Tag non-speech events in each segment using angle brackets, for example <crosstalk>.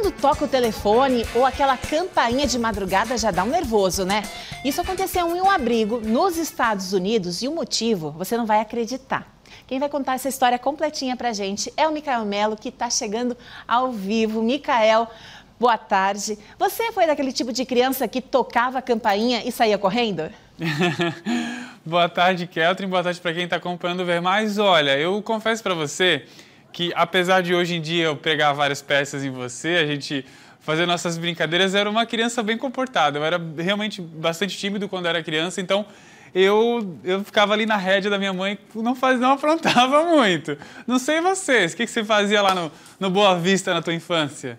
quando toca o telefone ou aquela campainha de madrugada já dá um nervoso, né? Isso aconteceu em um abrigo nos Estados Unidos e o motivo você não vai acreditar. Quem vai contar essa história completinha pra gente é o Micael Melo, que está chegando ao vivo. Micael, boa tarde. Você foi daquele tipo de criança que tocava a campainha e saía correndo? <laughs> boa tarde, Keltrin. Boa tarde para quem está acompanhando o Ver Mais. Olha, eu confesso para você que apesar de hoje em dia eu pegar várias peças em você, a gente fazer nossas brincadeiras, era uma criança bem comportada. Eu era realmente bastante tímido quando era criança, então eu, eu ficava ali na rédea da minha mãe, não, faz, não aprontava <laughs> muito. Não sei vocês, o que, que você fazia lá no, no Boa Vista na tua infância?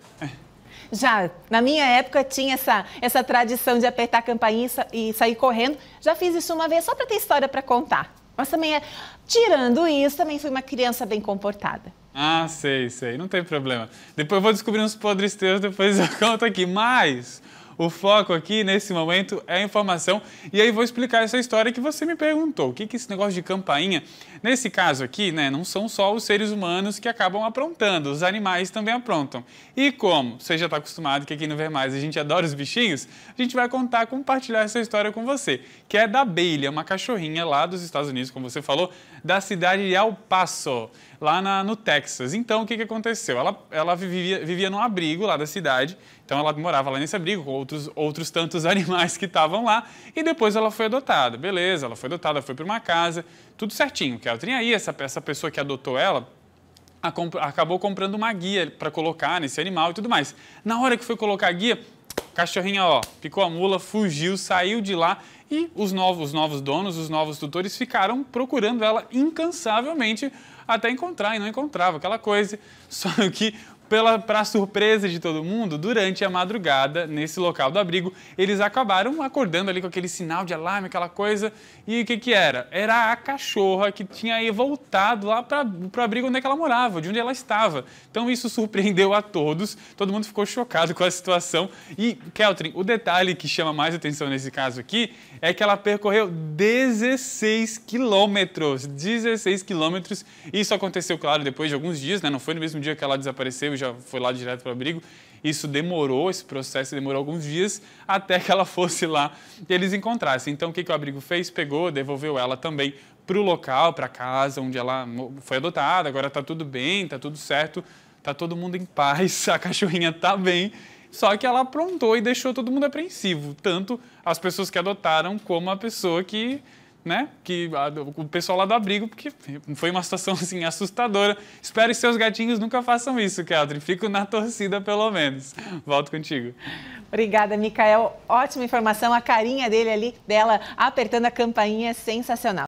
Já, na minha época tinha essa, essa tradição de apertar a campainha e sair correndo. Já fiz isso uma vez só para ter história para contar. Mas também é. Tirando isso, também fui uma criança bem comportada. Ah, sei, sei. Não tem problema. Depois eu vou descobrir uns podres teus, depois eu <laughs> conto aqui. Mas o foco aqui, nesse momento, é a informação. E aí vou explicar essa história que você me perguntou. O que, que esse negócio de campainha? Nesse caso aqui, né, não são só os seres humanos que acabam aprontando, os animais também aprontam. E como você já está acostumado que aqui no Ver Mais a gente adora os bichinhos, a gente vai contar, compartilhar essa história com você, que é da Bailey, uma cachorrinha lá dos Estados Unidos, como você falou, da cidade de El Paso, lá na, no Texas. Então, o que, que aconteceu? Ela, ela vivia, vivia num abrigo lá da cidade, então ela morava lá nesse abrigo com outros, outros tantos <laughs> animais que estavam lá, e depois ela foi adotada. Beleza, ela foi adotada, foi para uma casa, tudo certinho, que ela tinha aí, essa, essa pessoa que adotou ela acabou comprando uma guia para colocar nesse animal e tudo mais. Na hora que foi colocar a guia, cachorrinha, ó, picou a mula, fugiu, saiu de lá e os novos, os novos donos, os novos tutores ficaram procurando ela incansavelmente até encontrar e não encontrava aquela coisa. <laughs> Só que para surpresa de todo mundo, durante a madrugada, nesse local do abrigo, eles acabaram acordando ali com aquele sinal de alarme, aquela coisa. E o que, que era? Era a cachorra que tinha voltado lá para o abrigo onde é ela morava, de onde ela estava. Então isso <laughs> surpreendeu a todos, todo mundo ficou chocado com a situação. E, Keltrin, o detalhe que chama mais atenção nesse caso aqui é que ela percorreu 16 quilômetros. 16 quilômetros. Isso aconteceu, claro, depois de alguns dias, né? Não foi no mesmo dia que ela desapareceu já foi lá direto para o abrigo. Isso demorou, esse processo demorou alguns dias até que ela <laughs> fosse lá e eles encontrassem. Então, o que, que o abrigo fez? Pegou, devolveu ela também para o local, para casa onde ela foi adotada. Agora está tudo bem, está tudo certo, está todo mundo em paz, <laughs> a cachorrinha está bem. Só que ela aprontou e deixou todo mundo apreensivo, tanto as pessoas que adotaram como a pessoa que né? Que a, o pessoal lá do abrigo, porque foi uma situação <laughs> assim assustadora. Espero que seus gatinhos nunca façam isso, Keltrin. Fico na torcida pelo menos. Volto contigo. Obrigada, Micael. Ótima informação. A carinha dele ali, dela apertando a campainha, sensacional.